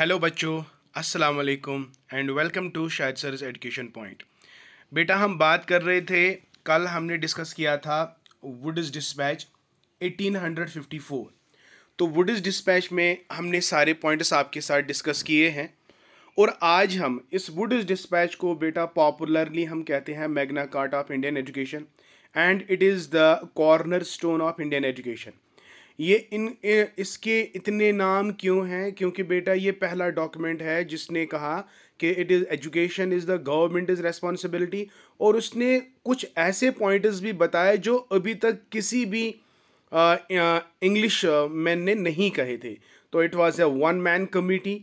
Hello बच्चों अस्सलाम वालेकुम एंड वेलकम टू शायद सर एजुकेशन पॉइंट बेटा हम बात कर रहे थे कल हमने डिस्कस किया था वुड्स डिस्पैच 1854 तो वुड्स डिस्पैच में हमने सारे पॉइंट्स आपके साथ डिस्कस किए हैं और आज हम इस वुड्स डिस्पैच को बेटा पॉपुलरली हम कहते हैं magna carta of Indian education and it is the corner stone of Indian education ये इन इसके इतने नाम क्यों हैं क्योंकि बेटा ये पहला डॉक्यूमेंट है जिसने कहा कि it is education is the government is responsibility और उसने कुछ ऐसे पॉइंट्स भी बताए जो अभी तक किसी भी इंग्लिश मैन ने नहीं कहे थे तो it was a one man committee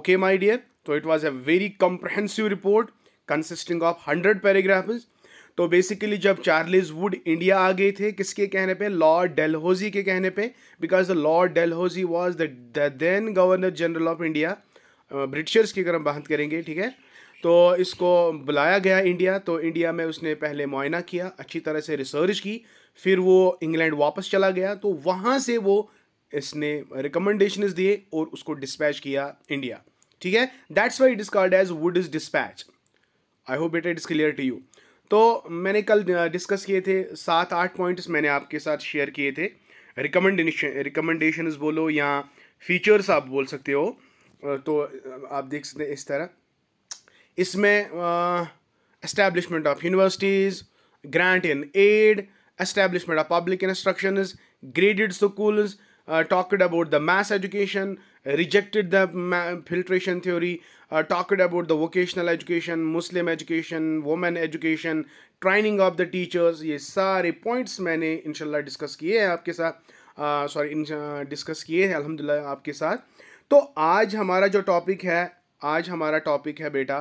okay my dear तो it was a very comprehensive report consisting of hundred paragraphs तो बेसिकली जब चार्लिस वुड इंडिया आ गए थे किसके कहने पे लॉर्ड डेलहोजी के कहने पे because the lord Dalhousie was the then governor general of India Britishers की अगर हम बात करेंगे ठीक है तो इसको बुलाया गया इंडिया तो इंडिया में उसने पहले मुआयना किया अच्छी तरह से रिसर्च की फिर वो इंग्लैंड वापस चला गया तो वहाँ से वो इसने रिकमेंडेशन दिए और उसको डिस्पैच किया इंडिया ठीक है that's why it is called as Wood's dispatch I hope it it is clear to you तो मैंने कल डिस्कस किए थे सात आठ पॉइंट्स मैंने आपके साथ शेयर किए थे रिकमेंडेशन रिकमेंडेशन बोलो या फीचर्स आप बोल सकते हो तो आप देख सकते हैं इस तरह इसमें establishment of universities grant in aid establishment of public instruction graded school talked about the mass education rejected the filtration theory uh, talked about the vocational education muslim education women education training of the teachers ये सारे points मैंने इनशाला discuss किए हैं आपके साथ sorry uh, discuss uh, किए हैं अलहमदिल्ला आपके साथ तो आज हमारा जो टॉपिक है आज हमारा टॉपिक है बेटा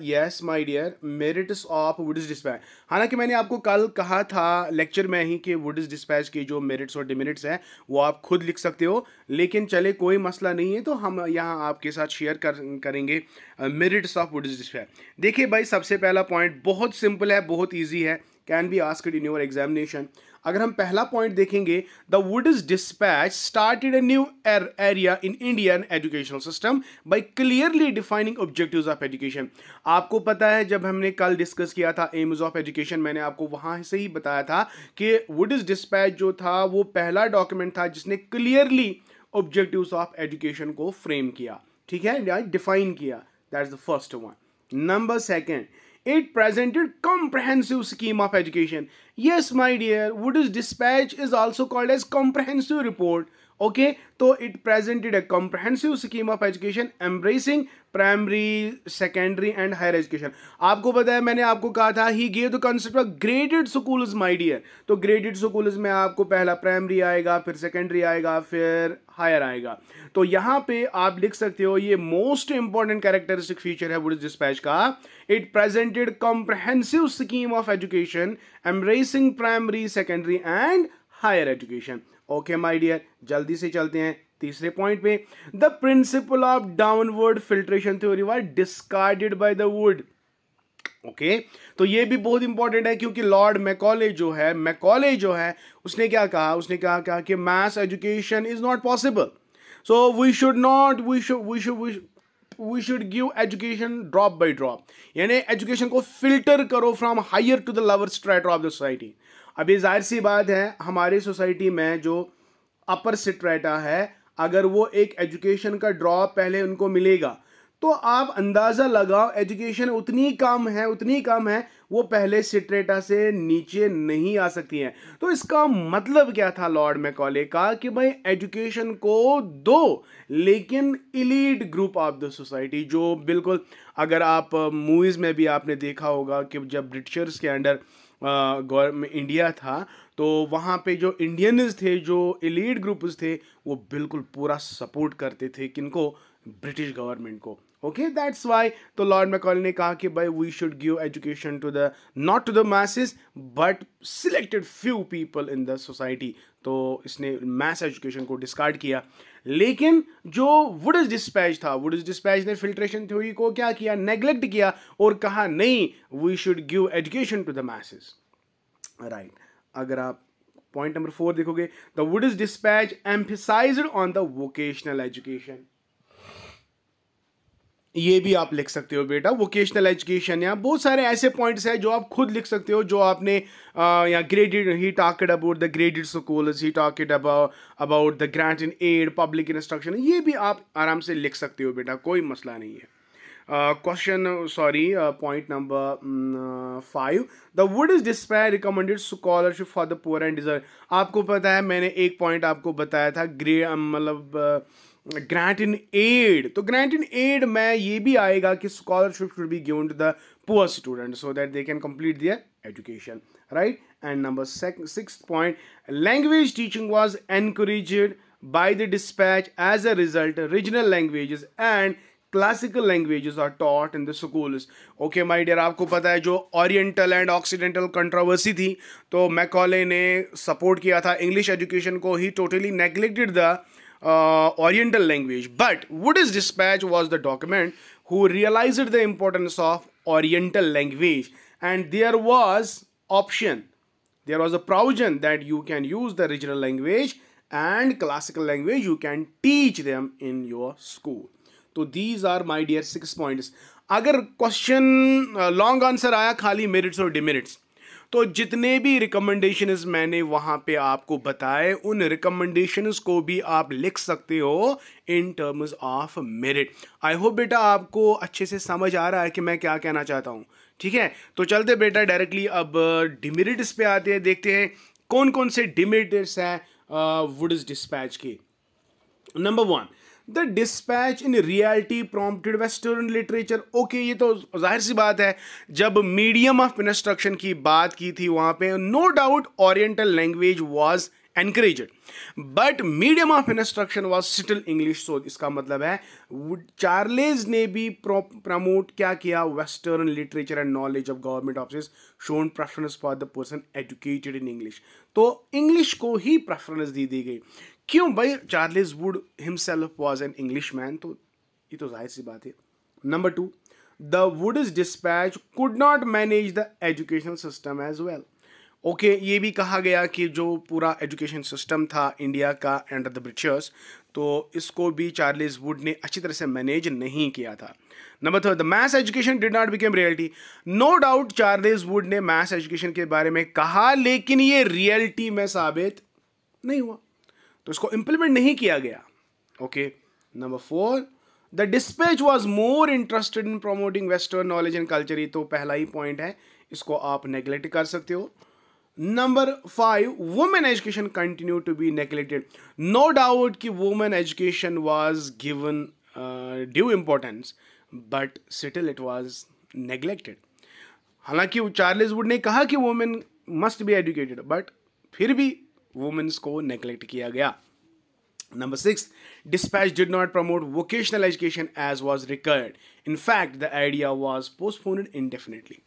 yes my dear merits of is dispatch हालांकि मैंने आपको कल कहा था लेक्चर में ही कि इज डिस्पैच के जो मेरिट्स और डिमेरिट्स हैं वो आप खुद लिख सकते हो लेकिन चले कोई मसला नहीं है तो हम यहाँ आपके साथ शेयर कर करेंगे मेरिट्स ऑफ इज डिस्पैच देखिए भाई सबसे पहला पॉइंट बहुत सिंपल है बहुत ईजी है can be asked in your examination अगर हम पहला पॉइंट देखेंगे the is dispatch started a new era in Indian educational system by clearly defining objective of education आपको पता है जब हमने कल डिस्कस किया था एम्स ऑफ एजुकेशन मैंने आपको वहां से ही बताया था कि वुड इज डिस्पैच जो था वो पहला डॉक्यूमेंट था जिसने क्लियरली ऑब्जेक्टिव्स ऑफ एजुकेशन को फ्रेम किया ठीक है डिफाइन किया that is the first one number second It presented comprehensive scheme of education. Yes, my dear, Wood's dispatch is also called as comprehensive report okay तो it presented a comprehensive scheme of education embracing primary secondary and higher education आपको पता है मैंने आपको कहा था he gave the concept of graded school my dear तो graded school में आपको पहला प्राइमरी आएगा फिर सेकेंडरी आएगा फिर हायर आएगा तो यहां पे आप लिख सकते हो ये मोस्ट इंपॉर्टेंट कैरेक्टरिस्टिक फीचर है बुडिस डिस्पैच का it presented comprehensive scheme of education embracing primary secondary and higher education okay my dear जल्दी से चलते हैं तीसरे पॉइंट पे the principle of downward filtration theory was discarded by the Wood okay तो ये भी बहुत इंपॉर्टेंट है क्योंकि लॉर्ड मैकॉले जो है मैकॉले जो है उसने क्या कहा उसने क्या कहा कि mass education is not possible so we should not we should we should we we should give education drop by drop यानी एजुकेशन को फिल्टर करो from higher to the lower strata of the society अब ये जाहिर सी बात है हमारी सोसाइटी में जो अपर सिट्रेटा है अगर वो एक एजुकेशन का ड्रॉप पहले उनको मिलेगा तो आप अंदाज़ा लगाओ एजुकेशन उतनी कम है उतनी कम है वो पहले सिट्रेटा से नीचे नहीं आ सकती हैं तो इसका मतलब क्या था लॉर्ड मैकॉले का कि भाई एजुकेशन को दो लेकिन elite group of the society जो बिल्कुल अगर आप मूवीज़ में भी आपने देखा होगा कि जब ब्रिटिशर्स के अंडर इंडिया था तो वहाँ पे जो इंडियनज़ थे जो इलीड ग्रुप्स थे वो बिल्कुल पूरा सपोर्ट करते थे किनको ब्रिटिश गवर्नमेंट को ओके दैट्स वाई तो लॉर्ड मैकॉल ने कहा कि भाई we should give education to the not to the masses but selected few people in the society तो इसने मैस एजुकेशन को डिस्कार्ड किया लेकिन जो इज डिस्पैच था इज डिस्पैच ने फिल्ट्रेशन थ्योरी को क्या किया नेग्लेक्ट किया और कहा नहीं we should give education to the masses right अगर आप पॉइंट नंबर फोर देखोगे the is dispatch emphasise on the vocational education ये भी आप लिख सकते हो बेटा वोकेशनल एजुकेशन या बहुत सारे ऐसे पॉइंट्स हैं जो आप खुद लिख सकते हो जो आपने या graded he talked about the graded school he talked about the grant in aid public instruction ये भी आप आराम से लिख सकते हो बेटा कोई मसला नहीं है question sorry point number five the Wood's dispatch recommended scholarship for the poor and deserve आपको पता है मैंने एक पॉइंट आपको बताया था ग्रे मतलब uh, ग्रांट इन एड तो ग्रांट इन एड में ये भी आएगा कि scholarship should be given to the poor student so that they can complete their education right and number six point language teaching was encouraged by the dispatch as a result regional language and classical languages are taught in the schools okay my dear आपको पता है जो oriental and occidental controversy थी तो Macaulay ने support किया था English education को ही totally neglected the uh, Oriental language. But Wood's dispatch was the document who realized the importance of Oriental language. And there was option. There was a provision that you can use the original language and classical language. You can teach them in your school. So these are my dear six points. अगर question uh, long answer, आया khali merits or demerits. तो जितने भी recommendation मैंने वहां पे आपको बताए उन रिकमेंडेशन को भी आप लिख सकते हो in terms of merit I hope बेटा आपको अच्छे से समझ आ रहा है कि मैं क्या कहना चाहता हूँ ठीक है तो चलते बेटा डायरेक्टली अब डिमेरिट्स पे आते हैं देखते हैं कौन कौन से डिमेरिट्स हैं वुड्स uh, डिस्पैच के number one the dispatch in reality prompted western literature okay ये तो जाहिर सी बात है जब मीडियम ऑफ इंस्ट्रक्शन की बात की थी वहाँ पे no doubt oriental language was encourage but medium of instruction was still English so इसका मतलब है चार्लेज ने भी प्रमोट क्या किया western literature and knowledge of government office shown preference for the person educated in English तो English को ही प्रेफरेंस दी दी गई क्यों भाई Charles Wood himself was an English man तो ये तो जाहिर सी बात है number two the Wood's dispatch could not manage the educational system as well okay ये भी कहा गया कि जो पूरा एजुकेशन सिस्टम था इंडिया का अंडर द ब्रिटिशर्स तो इसको भी चार्लिस वुड ने अच्छी तरह से मैनेज नहीं किया था number third the mass education did not became reality no doubt Charles Wood ने मैथ एजुकेशन के बारे में कहा लेकिन ये रियलिटी में साबित नहीं हुआ तो इसको इम्प्लीमेंट नहीं किया गया okay number four the dispatch was more interested in promoting western knowledge and culture ये तो पहला ही पॉइंट है इसको आप नेग्लेक्ट कर सकते हो number five women education continue to be neglected no doubt कि women education was given due importance but still it was neglected हालांकि चार्लिस वुड ने कहा कि women must be educated but फिर भी वुमेन्स को नेग्लेक्ट किया गया number six dispatch did not promote vocational education as was required in fact the idea was postponed indefinitely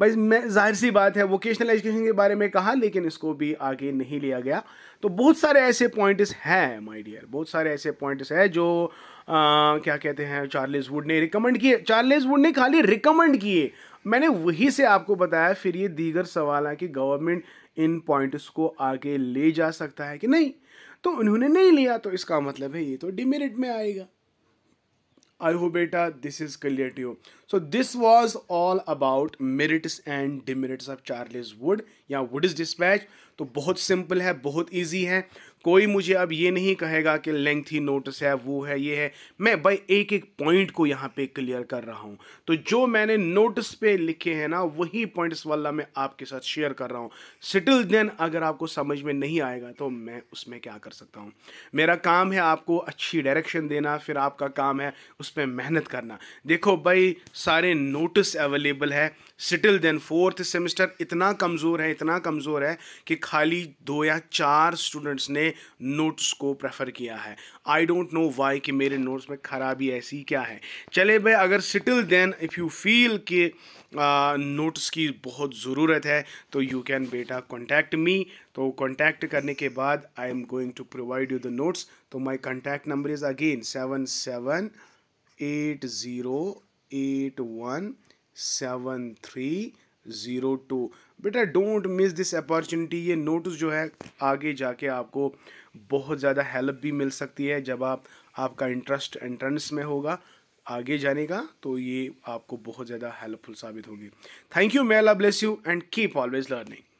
भाई मैं जाहिर सी बात है वोकेशनल एजुकेशन के बारे में कहा लेकिन इसको भी आगे नहीं लिया गया तो बहुत सारे ऐसे पॉइंट्स हैं माय डियर बहुत सारे ऐसे पॉइंट्स हैं जो आ, क्या कहते हैं चार्लिस वुड ने रिकमेंड किए चार्लिस वुड ने खाली रिकमेंड किए मैंने वही से आपको बताया फिर ये दीगर सवाल है कि गवर्नमेंट इन पॉइंट्स को आगे ले जा सकता है कि नहीं तो उन्होंने नहीं लिया तो इसका मतलब है ये तो डिमेरिट में आएगा आई हो बेटा this is clear to you so this was all about merits and demerits of Charles Wood या वुड इज डिस्पैच तो बहुत सिंपल है बहुत ईजी है कोई मुझे अब ये नहीं कहेगा कि लेंथी नोट्स नोटिस है वो है ये है मैं भाई एक एक पॉइंट को यहाँ पे क्लियर कर रहा हूँ तो जो मैंने नोटिस पे लिखे हैं ना वही पॉइंट्स वाला मैं आपके साथ शेयर कर रहा हूँ सिटिल देन अगर आपको समझ में नहीं आएगा तो मैं उसमें क्या कर सकता हूँ मेरा काम है आपको अच्छी डायरेक्शन देना फिर आपका काम है उस पर मेहनत करना देखो भाई सारे नोटिस अवेलेबल है सिटिल देन फोर्थ सेमेस्टर इतना कमज़ोर है इतना कमज़ोर है कि खाली दो या चार स्टूडेंट्स ने नोट्स को प्रेफर किया है आई डोंट नो वाई कि मेरे नोट्स में ख़राबी ऐसी क्या है चले भाई अगर still then if you feel कि नोट्स की बहुत ज़रूरत है तो यू कैन बेटा कॉन्टैक्ट मी तो कॉन्टैक्ट करने के बाद I am going to provide you the notes तो my contact number is again seven seven eight zero eight one seven three zero two बेटा डोंट मिस दिस अपॉर्चुनिटी ये notes जो है आगे जाके आपको बहुत ज़्यादा हेल्प भी मिल सकती है जब आप आपका इंटरेस्ट एंट्रेंस में होगा आगे जाने का तो ये आपको बहुत ज़्यादा हेल्पफुल साबित होगी thank you may Allah bless you and keep always learning